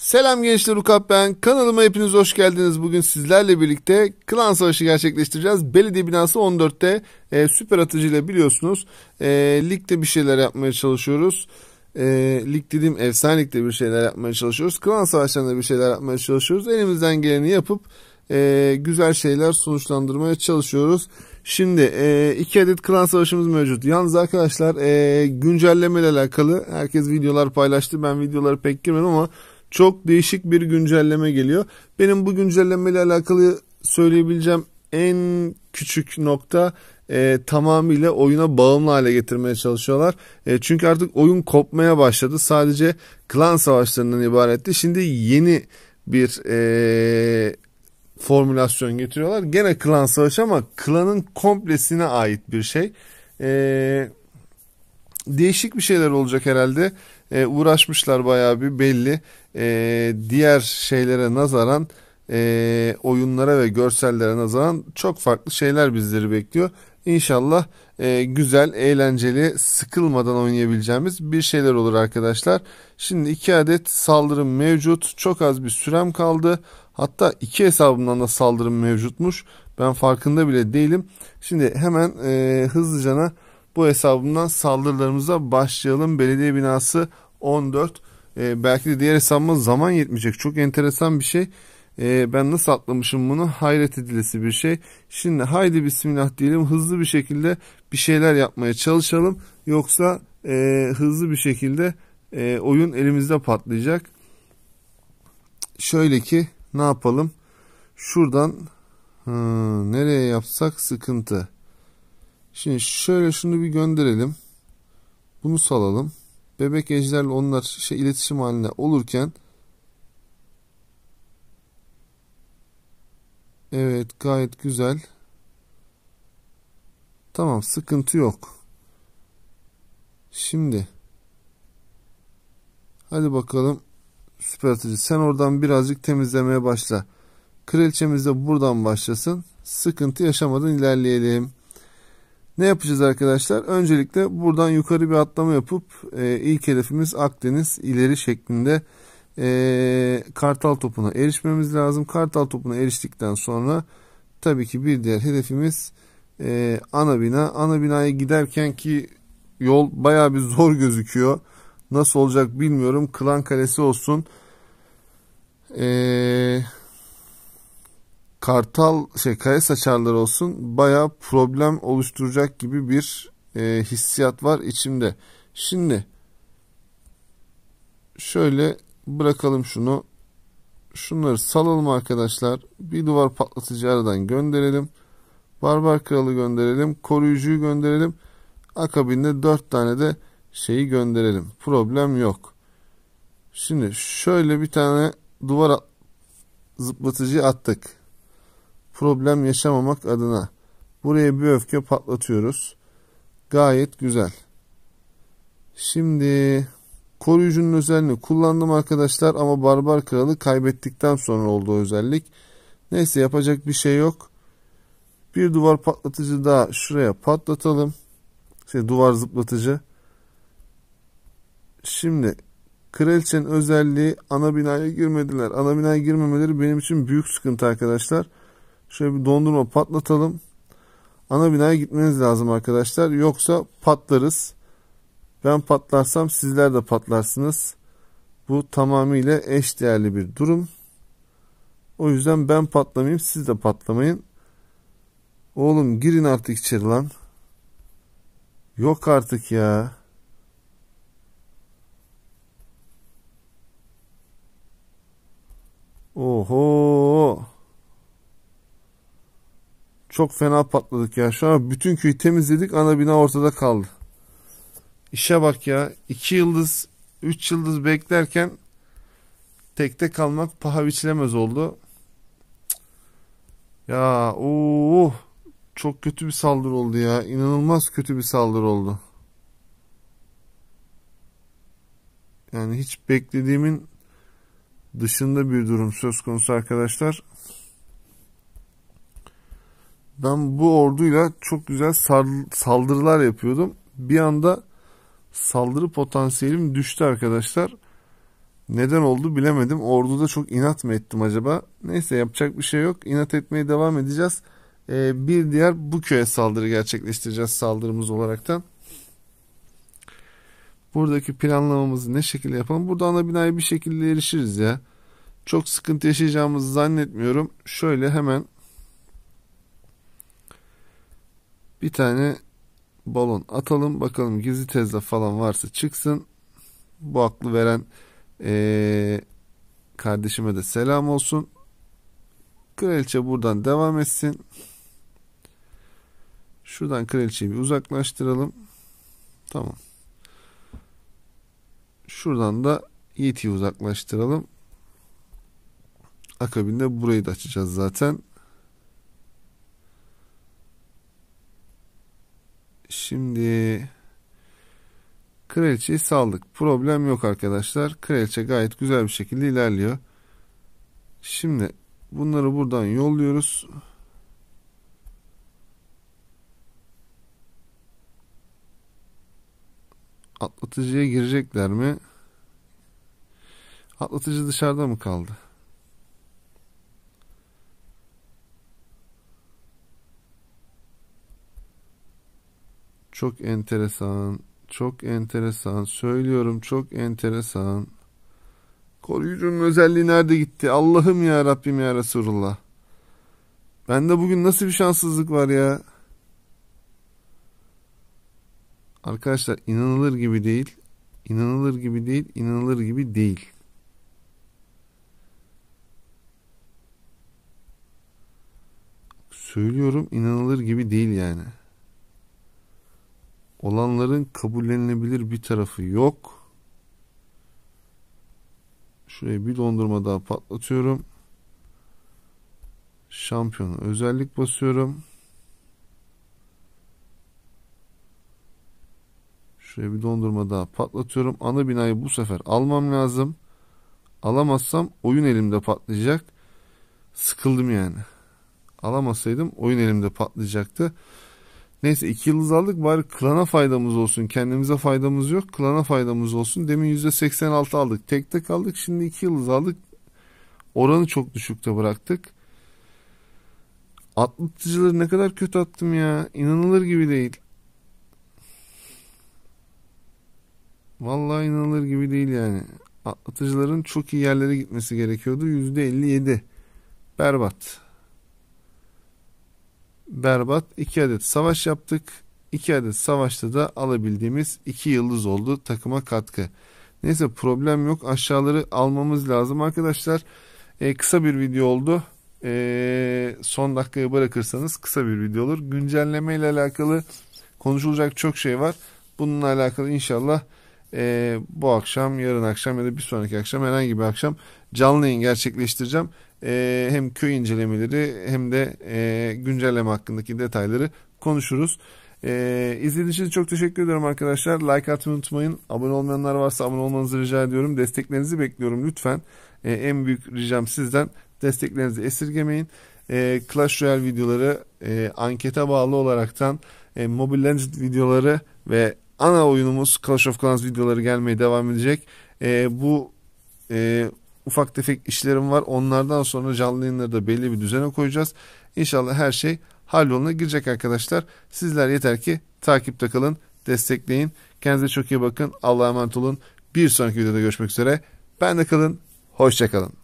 Selam gençler Ukap ben. Kanalıma hepiniz hoş geldiniz. Bugün sizlerle birlikte klan savaşı gerçekleştireceğiz. Belediye binası 14'te e, süper atıcıyla biliyorsunuz. E, ligde bir şeyler yapmaya çalışıyoruz. E, lig dediğim efsane ligde bir şeyler yapmaya çalışıyoruz. Klan savaşlarında bir şeyler yapmaya çalışıyoruz. Elimizden geleni yapıp e, güzel şeyler sonuçlandırmaya çalışıyoruz. Şimdi e, iki adet klan savaşımız mevcut. Yalnız arkadaşlar e, güncelleme ile alakalı herkes videolar paylaştı. Ben videoları pek girmedim ama çok değişik bir güncelleme geliyor. Benim bu güncelleme ile alakalı söyleyebileceğim en küçük nokta e, tamamıyla oyuna bağımlı hale getirmeye çalışıyorlar. E, çünkü artık oyun kopmaya başladı. Sadece klan savaşlarından ibaretti. Şimdi yeni bir e, formülasyon getiriyorlar. Gene klan savaşı ama klanın komplesine ait bir şey. E, değişik bir şeyler olacak herhalde. E, uğraşmışlar bayağı bir belli e, diğer şeylere nazaran e, oyunlara ve görsellere nazaran çok farklı şeyler bizleri bekliyor. İnşallah e, güzel, eğlenceli, sıkılmadan oynayabileceğimiz bir şeyler olur arkadaşlar. Şimdi iki adet saldırım mevcut. Çok az bir sürem kaldı. Hatta iki hesabımdan da saldırım mevcutmuş. Ben farkında bile değilim. Şimdi hemen e, hızlıcana bu hesabımdan saldırılarımıza başlayalım. Belediye binası 14. E, belki de diğer hesabıma zaman yetmeyecek. Çok enteresan bir şey. E, ben nasıl atlamışım bunu? Hayret edilesi bir şey. Şimdi haydi bismillah diyelim. Hızlı bir şekilde bir şeyler yapmaya çalışalım. Yoksa e, hızlı bir şekilde e, oyun elimizde patlayacak. Şöyle ki ne yapalım? Şuradan hı, nereye yapsak sıkıntı. Şimdi şöyle şunu bir gönderelim. Bunu salalım bebek ejderle onlar şey iletişim haline olurken Evet gayet güzel. Tamam sıkıntı yok. Şimdi Hadi bakalım süper atıcı sen oradan birazcık temizlemeye başla. Kraliçemiz de buradan başlasın. Sıkıntı yaşamadan ilerleyelim. Ne yapacağız arkadaşlar? Öncelikle buradan yukarı bir atlama yapıp e, ilk hedefimiz Akdeniz ileri şeklinde e, kartal topuna erişmemiz lazım. Kartal topuna eriştikten sonra tabii ki bir diğer hedefimiz e, ana bina. Ana binaya giderken ki yol baya bir zor gözüküyor. Nasıl olacak bilmiyorum. Klan Kalesi olsun. Eee Kartal şey kaya saçarlar olsun baya problem oluşturacak gibi bir e, hissiyat var içimde. Şimdi şöyle bırakalım şunu. Şunları salalım arkadaşlar. Bir duvar patlatıcı aradan gönderelim. Barbar kralı gönderelim. Koruyucuyu gönderelim. Akabinde 4 tane de şeyi gönderelim. Problem yok. Şimdi şöyle bir tane duvar zıplatıcı attık problem yaşamamak adına buraya bir öfke patlatıyoruz. Gayet güzel. Şimdi koruyucunun özelliği kullandım arkadaşlar ama barbar kralı kaybettikten sonra olduğu özellik. Neyse yapacak bir şey yok. Bir duvar patlatıcı daha şuraya patlatalım. Şey duvar zıplatıcı. Şimdi kraliçenin özelliği ana binaya girmediler. Ana binaya girmemeleri benim için büyük sıkıntı arkadaşlar. Şöyle bir dondurma patlatalım. Ana binaya gitmeniz lazım arkadaşlar. Yoksa patlarız. Ben patlarsam sizler de patlarsınız. Bu tamamıyla eş değerli bir durum. O yüzden ben patlamayayım siz de patlamayın. Oğlum girin artık içeri lan. Yok artık ya. Oho. Çok fena patladık ya. Şu an bütün köyü temizledik. Ana bina ortada kaldı. İşe bak ya. iki yıldız, üç yıldız beklerken tekte kalmak paha biçilemez oldu. Ya uh, çok kötü bir saldırı oldu ya. İnanılmaz kötü bir saldırı oldu. Yani hiç beklediğimin dışında bir durum söz konusu arkadaşlar ben bu orduyla çok güzel saldırılar yapıyordum. Bir anda saldırı potansiyelim düştü arkadaşlar. Neden oldu bilemedim. Orduda çok inat mı ettim acaba? Neyse yapacak bir şey yok. İnat etmeye devam edeceğiz. Ee, bir diğer bu köye saldırı gerçekleştireceğiz saldırımız olaraktan. Buradaki planlamamızı ne şekilde yapalım? Burada ana binaya bir şekilde erişiriz ya. Çok sıkıntı yaşayacağımızı zannetmiyorum. Şöyle hemen Bir tane balon atalım bakalım gizli tezle falan varsa çıksın. Bu aklı veren ee, kardeşime de selam olsun. Kraliçe buradan devam etsin. Şuradan kraliçeyi bir uzaklaştıralım. Tamam. Şuradan da Yeti'yi uzaklaştıralım. Akabinde burayı da açacağız zaten. Şimdi kraliçeyi saldık. Problem yok arkadaşlar. Kraliçe gayet güzel bir şekilde ilerliyor. Şimdi bunları buradan yolluyoruz. Atlatıcıya girecekler mi? Atlatıcı dışarıda mı kaldı? Çok enteresan. Çok enteresan. Söylüyorum çok enteresan. Koruyucunun özelliği nerede gitti? Allah'ım ya Rabbim ya Resulullah. de bugün nasıl bir şanssızlık var ya? Arkadaşlar inanılır gibi değil. inanılır gibi değil. inanılır gibi değil. Söylüyorum inanılır gibi değil yani olanların kabullenilebilir bir tarafı yok. Şuraya bir dondurma daha patlatıyorum. Şampiyonu özellik basıyorum. Şuraya bir dondurma daha patlatıyorum. Ana binayı bu sefer almam lazım. Alamazsam oyun elimde patlayacak. Sıkıldım yani. Alamasaydım oyun elimde patlayacaktı. Neyse iki yıldız aldık bari klana faydamız olsun. Kendimize faydamız yok. Klana faydamız olsun. Demin yüzde seksen altı aldık. Tek tek aldık. Şimdi iki yıldız aldık. Oranı çok düşükte bıraktık. Atlatıcıları ne kadar kötü attım ya. İnanılır gibi değil. Vallahi inanılır gibi değil yani. Atlatıcıların çok iyi yerlere gitmesi gerekiyordu. Yüzde elli %57. Berbat berbat iki adet savaş yaptık. iki adet savaşta da alabildiğimiz iki yıldız oldu takıma katkı. Neyse problem yok aşağıları almamız lazım arkadaşlar. Ee, kısa bir video oldu. Ee, son dakikaya bırakırsanız kısa bir video olur. Güncelleme ile alakalı konuşulacak çok şey var. Bununla alakalı inşallah e, bu akşam, yarın akşam ya da bir sonraki akşam herhangi bir akşam canlı yayın gerçekleştireceğim e, hem köy incelemeleri hem de e, güncelleme hakkındaki detayları konuşuruz. E, izlediğiniz için çok teşekkür ediyorum arkadaşlar. Like atmayı unutmayın. Abone olmayanlar varsa abone olmanızı rica ediyorum. Desteklerinizi bekliyorum lütfen. E, en büyük ricam sizden desteklerinizi esirgemeyin. E, Clash Royale videoları e, ankete bağlı olaraktan e, Mobile Legends videoları ve ana oyunumuz Clash of Clans videoları gelmeye devam edecek. E, bu e, Ufak tefek işlerim var. Onlardan sonra canlı yayınları da belli bir düzene koyacağız. İnşallah her şey halloluna girecek arkadaşlar. Sizler yeter ki takipte kalın, destekleyin. Kendinize çok iyi bakın. Allah'a emanet olun. Bir sonraki videoda görüşmek üzere. Ben de kalın. Hoşçakalın.